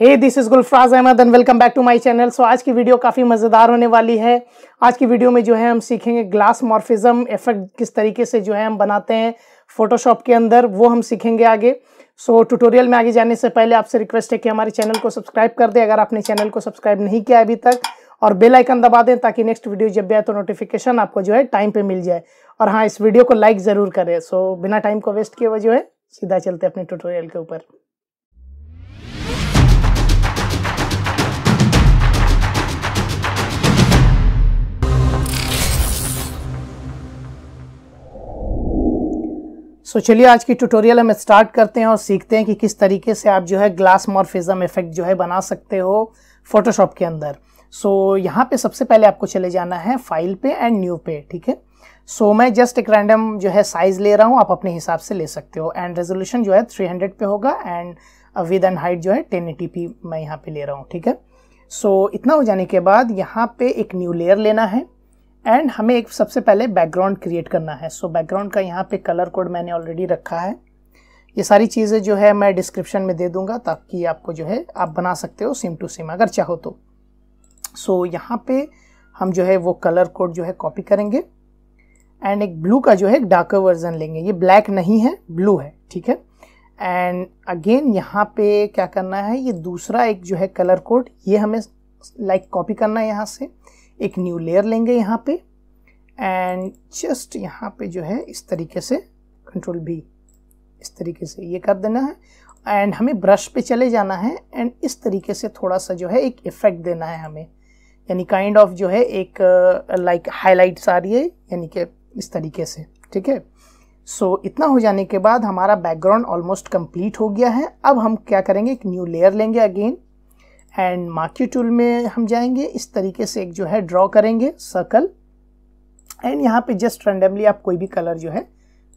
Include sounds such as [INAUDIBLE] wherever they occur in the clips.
Hey this is Gulfaraz Ahmad and welcome back to my channel so आज की video काफ़ी मज़ेदार होने वाली है आज की वीडियो में जो है हम सीखेंगे ग्लास मॉर्फिज्म इफेक्ट किस तरीके से जो है हम बनाते हैं फोटोशॉप के अंदर वो हम सीखेंगे आगे सो so, ट्यूटोरियल में आगे जाने से पहले आपसे रिक्वेस्ट है कि हमारे चैनल को सब्सक्राइब कर दें अगर आपने चैनल को सब्सक्राइब नहीं किया अभी तक और बेल आइकन दबा दें ताकि नेक्स्ट वीडियो जब भी आए तो नोटिफिकेशन आपको जो है टाइम पर मिल जाए और हाँ इस वीडियो को लाइक ज़रूर करें सो so, बिना टाइम को वेस्ट किए वो जो है सीधा चलते अपने ट्यूटोरियल के ऊपर सो so, चलिए आज की ट्यूटोरियल हम स्टार्ट करते हैं और सीखते हैं कि किस तरीके से आप जो है ग्लास मॉर्फिज्म इफेक्ट जो है बना सकते हो फोटोशॉप के अंदर सो so, यहाँ पे सबसे पहले आपको चले जाना है फाइल पे एंड न्यू पे ठीक है सो मैं जस्ट एक रैंडम जो है साइज़ ले रहा हूँ आप अपने हिसाब से ले सकते हो एंड रेजोल्यूशन जो है हंड्रेड पे होगा एंड विद एंड हाइट जो है पी मैं यहाँ पे ले रहा हूँ ठीक है सो so, इतना हो जाने के बाद यहाँ पे एक न्यू लेयर लेना है एंड हमें एक सबसे पहले बैकग्राउंड क्रिएट करना है सो so, बैकग्राउंड का यहाँ पे कलर कोड मैंने ऑलरेडी रखा है ये सारी चीज़ें जो है मैं डिस्क्रिप्शन में दे दूंगा ताकि आपको जो है आप बना सकते हो सिम टू सिम अगर चाहो तो सो so, यहाँ पे हम जो है वो कलर कोड जो है कॉपी करेंगे एंड एक ब्लू का जो है डार्कर वर्जन लेंगे ये ब्लैक नहीं है ब्लू है ठीक है एंड अगेन यहाँ पे क्या करना है ये दूसरा एक जो है कलर कोड ये हमें लाइक like, कॉपी करना है यहाँ से एक न्यू लेयर लेंगे यहाँ पे एंड जस्ट यहाँ पे जो है इस तरीके से कंट्रोल भी इस तरीके से ये कर देना है एंड हमें ब्रश पे चले जाना है एंड इस तरीके से थोड़ा सा जो है एक इफ़ेक्ट देना है हमें यानी काइंड ऑफ जो है एक लाइक uh, हाईलाइट्स like, आ रही है यानी कि इस तरीके से ठीक है सो so, इतना हो जाने के बाद हमारा बैकग्राउंड ऑलमोस्ट कंप्लीट हो गया है अब हम क्या करेंगे एक न्यू लेयर लेंगे अगेन एंड मार्की टूल में हम जाएंगे इस तरीके से एक जो है ड्रॉ करेंगे सर्कल एंड यहाँ पे जस्ट रैंडमली आप कोई भी कलर जो है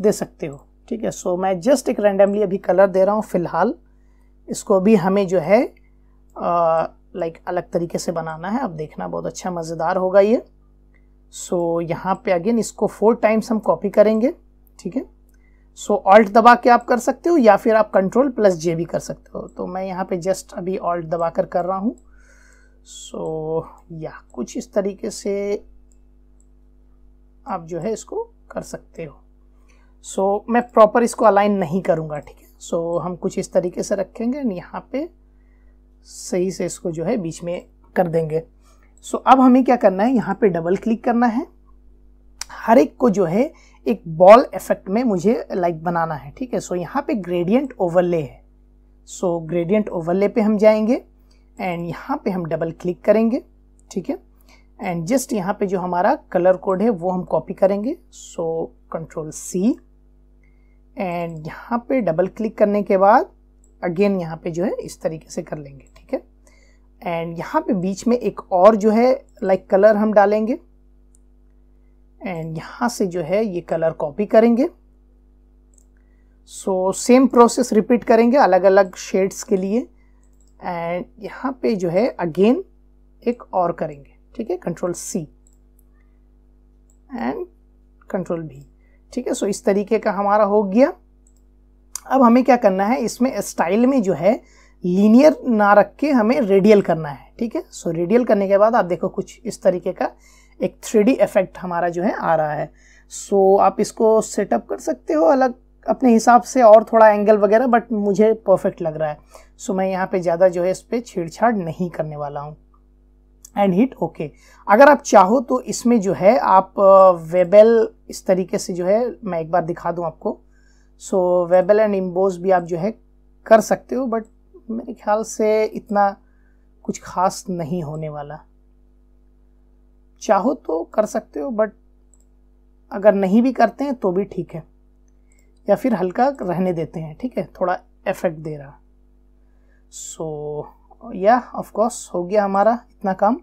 दे सकते हो ठीक है सो so, मैं जस्ट एक रैंडमली अभी कलर दे रहा हूँ फ़िलहाल इसको भी हमें जो है लाइक अलग तरीके से बनाना है अब देखना बहुत अच्छा मज़ेदार होगा ये सो so, यहाँ पे अगेन इसको फोर टाइम्स हम कॉपी करेंगे ठीक है सो ऑल्ट दबा के आप कर सकते हो या फिर आप कंट्रोल प्लस जे भी कर सकते हो तो मैं यहाँ पे जस्ट अभी ऑल्ट दबा कर कर रहा हूँ सो so, या कुछ इस तरीके से आप जो है इसको कर सकते हो सो so, मैं प्रॉपर इसको अलाइन नहीं करूँगा ठीक है सो हम कुछ इस तरीके से रखेंगे एंड यहाँ पे सही से इसको जो है बीच में कर देंगे सो so, अब हमें क्या करना है यहाँ पे डबल क्लिक करना है हर एक को जो है एक बॉल इफेक्ट में मुझे लाइक like बनाना है ठीक है सो so, यहाँ पे ग्रेडियंट ओवरले है सो ग्रेडियंट ओवरले पे हम जाएंगे एंड यहाँ पे हम डबल क्लिक करेंगे ठीक है एंड जस्ट यहाँ पे जो हमारा कलर कोड है वो हम कॉपी करेंगे सो कंट्रोल सी एंड यहाँ पे डबल क्लिक करने के बाद अगेन यहाँ पे जो है इस तरीके से कर लेंगे ठीक है एंड यहाँ पे बीच में एक और जो है लाइक like कलर हम डालेंगे एंड यहां से जो है ये कलर कॉपी करेंगे सो सेम प्रोसेस रिपीट करेंगे अलग अलग शेड्स के लिए एंड यहां पे जो है अगेन एक और करेंगे ठीक है कंट्रोल सी एंड कंट्रोल भी ठीक है सो इस तरीके का हमारा हो गया अब हमें क्या करना है इसमें स्टाइल में जो है लीनियर ना रख के हमें रेडियल करना है ठीक है सो रेडियल करने के बाद आप देखो कुछ इस तरीके का एक थ्री इफेक्ट हमारा जो है आ रहा है सो so, आप इसको सेटअप कर सकते हो अलग अपने हिसाब से और थोड़ा एंगल वगैरह बट मुझे परफेक्ट लग रहा है सो so, मैं यहाँ पे ज़्यादा जो है इस पर छेड़छाड़ नहीं करने वाला हूँ एंड हिट ओके अगर आप चाहो तो इसमें जो है आप वेबल इस तरीके से जो है मैं एक बार दिखा दूँ आपको सो वेबल एंड इम्बोज भी आप जो है कर सकते हो बट मेरे ख्याल से इतना कुछ खास नहीं होने वाला चाहो तो कर सकते हो बट अगर नहीं भी करते हैं तो भी ठीक है या फिर हल्का रहने देते हैं ठीक है थोड़ा इफेक्ट दे रहा सो या ऑफ कोर्स हो गया हमारा इतना काम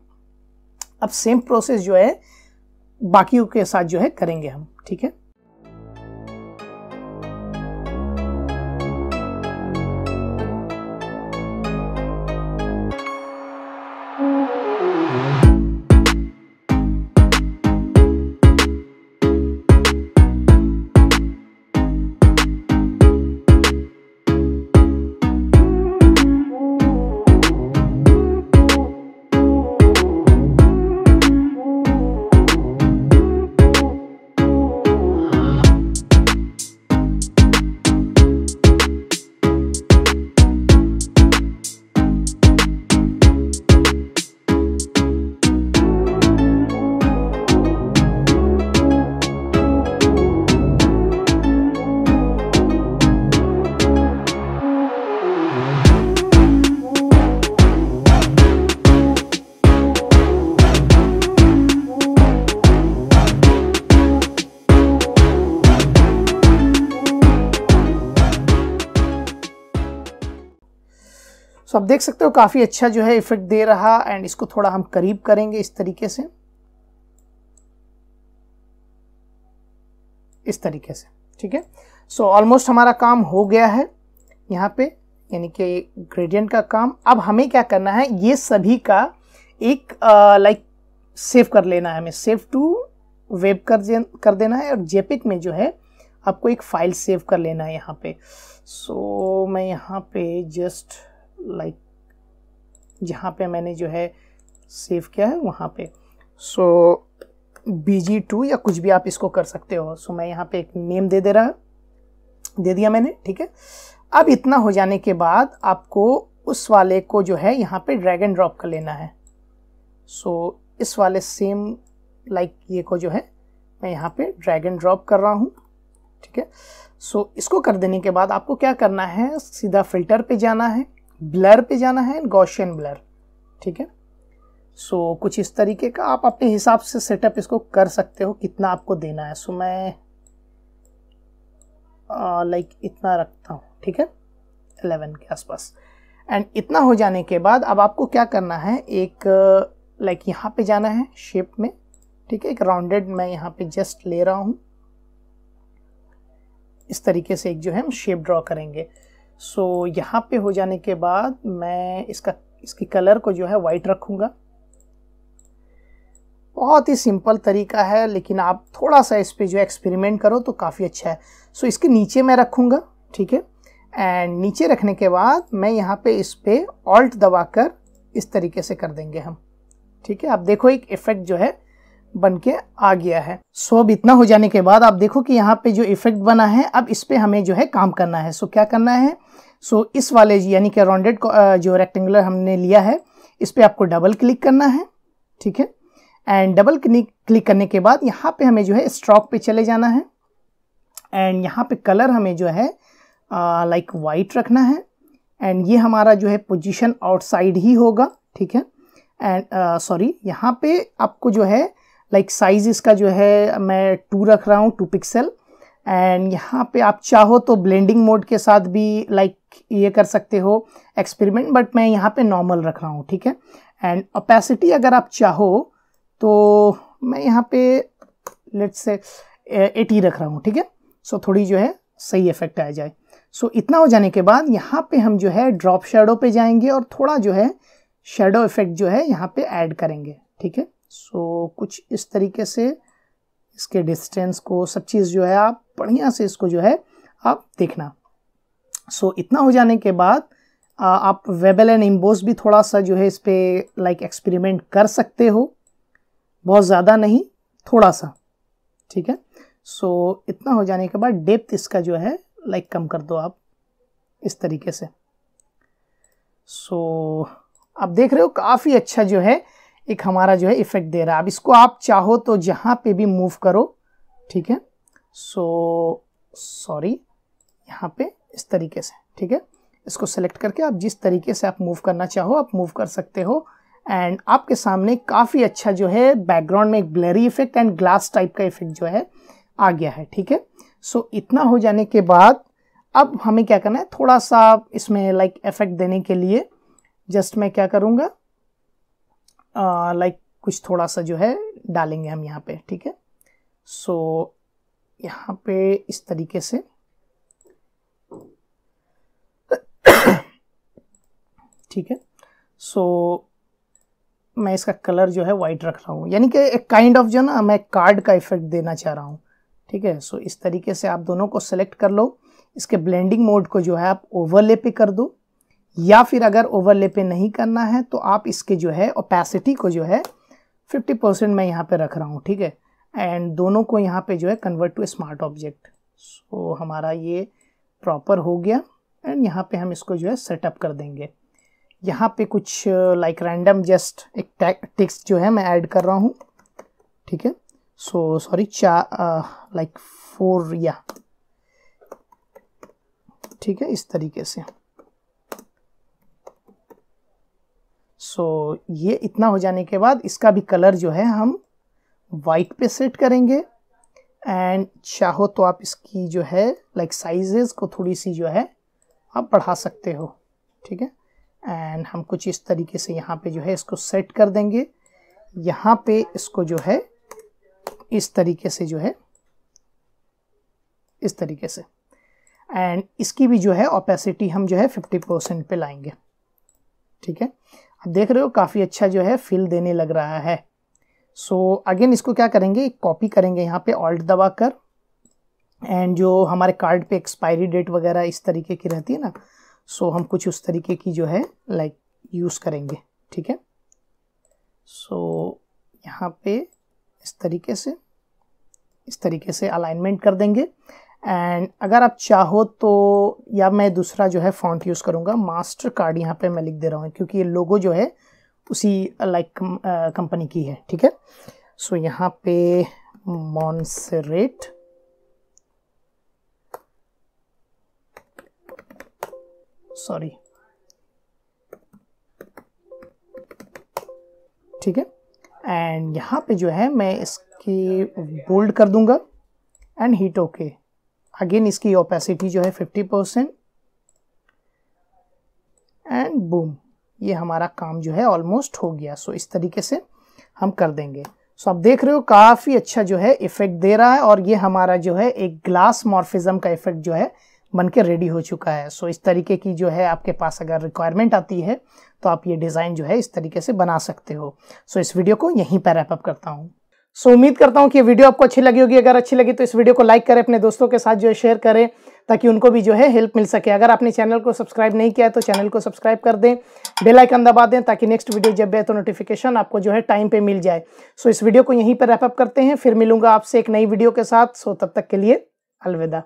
अब सेम प्रोसेस जो है बाकियों के साथ जो है करेंगे हम ठीक है सो तो आप देख सकते हो काफ़ी अच्छा जो है इफेक्ट दे रहा एंड इसको थोड़ा हम करीब करेंगे इस तरीके से इस तरीके से ठीक है सो ऑलमोस्ट हमारा काम हो गया है यहाँ पे यानी कि ग्रेडियंट का काम अब हमें क्या करना है ये सभी का एक लाइक सेव कर लेना है हमें सेव टू वेब कर कर देना है और जेपिक में जो है आपको एक फ़ाइल सेव कर लेना है यहाँ पे सो so, मैं यहाँ पे जस्ट लाइक जहाँ पे मैंने जो है सेव किया है वहाँ पे सो बी जी टू या कुछ भी आप इसको कर सकते हो सो so, मैं यहाँ पे एक नेम दे दे रहा दे दिया मैंने ठीक है अब इतना हो जाने के बाद आपको उस वाले को जो है यहाँ पे ड्रैग एंड ड्रॉप कर लेना है सो so, इस वाले सेम लाइक like ये को जो है मैं यहाँ पे ड्रैग एंड ड्रॉप कर रहा हूँ ठीक है सो so, इसको कर देने के बाद आपको क्या करना है सीधा फिल्टर पे जाना है ब्लर पे जाना है गॉशियन ब्लर ठीक है सो so, कुछ इस तरीके का आप अपने हिसाब से सेटअप इसको कर सकते हो कितना आपको देना है सो so, मैं लाइक like, इतना रखता हूँ ठीक है एलेवन के आसपास एंड इतना हो जाने के बाद अब आपको क्या करना है एक लाइक like, यहाँ पे जाना है शेप में ठीक है एक राउंडेड मैं यहाँ पे जस्ट ले रहा हूँ इस तरीके से एक जो है हम शेप ड्रॉ करेंगे सो so, यहाँ पे हो जाने के बाद मैं इसका इसकी कलर को जो है वाइट रखूँगा बहुत ही सिंपल तरीका है लेकिन आप थोड़ा सा इस पर जो एक्सपेरिमेंट करो तो काफ़ी अच्छा है सो so, इसके नीचे मैं रखूँगा ठीक है एंड नीचे रखने के बाद मैं यहाँ पे इस पर ऑल्ट दबा कर इस तरीके से कर देंगे हम ठीक है आप देखो एक इफ़ेक्ट जो है बन के आ गया है सो so, अब इतना हो जाने के बाद आप देखो कि यहाँ पे जो इफेक्ट बना है अब इस पर हमें जो है काम करना है सो so, क्या करना है सो so, इस वाले यानी कि राउंडेड uh, जो रेक्टेंगुलर हमने लिया है इस पर आपको डबल क्लिक करना है ठीक है एंड डबल क्लिक करने के बाद यहाँ पे हमें जो है स्ट्रॉक पे चले जाना है एंड यहाँ पे कलर हमें जो है लाइक uh, वाइट like रखना है एंड ये हमारा जो है पोजीशन आउटसाइड ही होगा ठीक है एंड सॉरी uh, यहाँ पे आपको जो है लाइक साइज़ इसका जो है मैं टू रख रहा हूँ टू पिक्सल एंड यहाँ पे आप चाहो तो ब्लेंडिंग मोड के साथ भी लाइक like ये कर सकते हो एक्सपेरिमेंट बट मैं यहाँ पे नॉर्मल रख रहा हूँ ठीक है एंड अपेसिटी अगर आप चाहो तो मैं यहाँ पे लेट्स से एटी रख रहा हूँ ठीक है सो थोड़ी जो है सही इफेक्ट आ जाए सो so, इतना हो जाने के बाद यहाँ पे हम जो है ड्रॉप शेडो पे जाएंगे और थोड़ा जो है शेडो इफेक्ट जो है यहाँ पे ऐड करेंगे ठीक है सो so, कुछ इस तरीके से इसके डिस्टेंस को सब चीज़ जो है आप बढ़िया से इसको जो है आप देखना सो so, इतना हो जाने के बाद आ, आप वेबल एंड इम्बोस भी थोड़ा सा जो है इस पर लाइक एक्सपेरिमेंट कर सकते हो बहुत ज़्यादा नहीं थोड़ा सा ठीक है सो so, इतना हो जाने के बाद डेप्थ इसका जो है लाइक कम कर दो आप इस तरीके से सो so, आप देख रहे हो काफ़ी अच्छा जो है एक हमारा जो है इफेक्ट दे रहा है अब इसको आप चाहो तो जहाँ पे भी मूव करो ठीक है सो सॉरी यहाँ पे इस तरीके से ठीक है इसको सेलेक्ट करके आप जिस तरीके से आप मूव करना चाहो आप मूव कर सकते हो एंड आपके सामने काफ़ी अच्छा जो है बैकग्राउंड में एक blurry effect and glass type का इफेक्ट जो है आ गया है ठीक है सो so, इतना हो जाने के बाद अब हमें क्या करना है थोड़ा सा इसमें लाइक like, इफेक्ट देने के लिए जस्ट मैं क्या करूँगा लाइक कुछ थोड़ा सा जो है डालेंगे हम यहाँ पे ठीक है सो so, यहाँ पे इस तरीके से [COUGHS] ठीक है सो so, मैं इसका कलर जो है वाइट रख रहा हूँ यानी कि एक काइंड ऑफ जो ना मैं कार्ड का इफेक्ट देना चाह रहा हूँ ठीक है सो इस तरीके से आप दोनों को सेलेक्ट कर लो इसके ब्लेंडिंग मोड को जो है आप ओवरले पे कर दो या फिर अगर ओवरले पे नहीं करना है तो आप इसके जो है ओपेसिटी को जो है 50 परसेंट मैं यहाँ पे रख रहा हूँ ठीक है एंड दोनों को यहाँ पे जो है convert to smart object so हमारा ये प्रॉपर हो गया एंड यहाँ पे हम इसको जो है सेटअप कर देंगे यहाँ पे कुछ लाइक रैंडम जस्ट एक टिक्स जो है मैं ऐड कर रहा हूँ ठीक है सो सॉरी चार लाइक फोर या ठीक है इस तरीके से सो so, ये इतना हो जाने के बाद इसका भी कलर जो है हम वाइट पे सेट करेंगे एंड चाहो तो आप इसकी जो है लाइक like साइजेस को थोड़ी सी जो है आप बढ़ा सकते हो ठीक है एंड हम कुछ इस तरीके से यहाँ पे जो है इसको सेट कर देंगे यहाँ पे इसको जो है इस तरीके से जो है इस तरीके से एंड इसकी भी जो है ओपेसिटी हम जो है 50 परसेंट पे लाएंगे ठीक है देख रहे हो काफ़ी अच्छा जो है फील देने लग रहा है सो so, अगेन इसको क्या करेंगे कॉपी करेंगे यहाँ पे ऑल्ट दबा कर एंड जो हमारे कार्ड पे एक्सपायरी डेट वगैरह इस तरीके की रहती है ना सो so, हम कुछ उस तरीके की जो है लाइक like, यूज़ करेंगे ठीक है सो so, यहाँ पे इस तरीके से इस तरीके से अलाइनमेंट कर देंगे एंड अगर आप चाहो तो या मैं दूसरा जो है फॉन्ट यूज़ करूँगा मास्टर कार्ड यहाँ पे मैं लिख दे रहा हूँ क्योंकि ये लोगो जो है उसी लाइक uh, कंपनी uh, की है ठीक है सो so, यहाँ पे मॉन्सरेट सॉरी ठीक है एंड यहाँ पे जो है मैं इसकी बोल्ड कर दूंगा and height okay okay. Again इसकी ओपेसिटी जो है 50 परसेंट एंड बूम ये हमारा काम जो है ऑलमोस्ट हो गया सो so, इस तरीके से हम कर देंगे सो so, आप देख रहे हो काफ़ी अच्छा जो है इफेक्ट दे रहा है और ये हमारा जो है एक ग्लास मॉर्फिज्म का इफेक्ट जो है बन के रेडी हो चुका है सो so, इस तरीके की जो है आपके पास अगर रिक्वायरमेंट आती है तो आप ये डिज़ाइन जो है इस तरीके से बना सकते हो सो so, इस वीडियो को यहीं पर रैपअप करता हूँ सो उम्मीद करता हूँ कि वीडियो आपको अच्छी लगी होगी अगर अच्छी लगी तो इस वीडियो को लाइक करें अपने दोस्तों के साथ जो है शेयर करें ताकि उनको भी जो है हेल्प मिल सके अगर आपने चैनल को सब्सक्राइब नहीं किया है तो चैनल को सब्सक्राइब कर दें बेल आइकन दबा दें ताकि नेक्स्ट वीडियो जब भी आए तो नोटिफिकेशन आपको जो है टाइम पे मिल जाए सो इस वीडियो को यहीं पर रैपअप करते हैं फिर मिलूंगा आपसे एक नई वीडियो के साथ सो तब तक के लिए अलविदा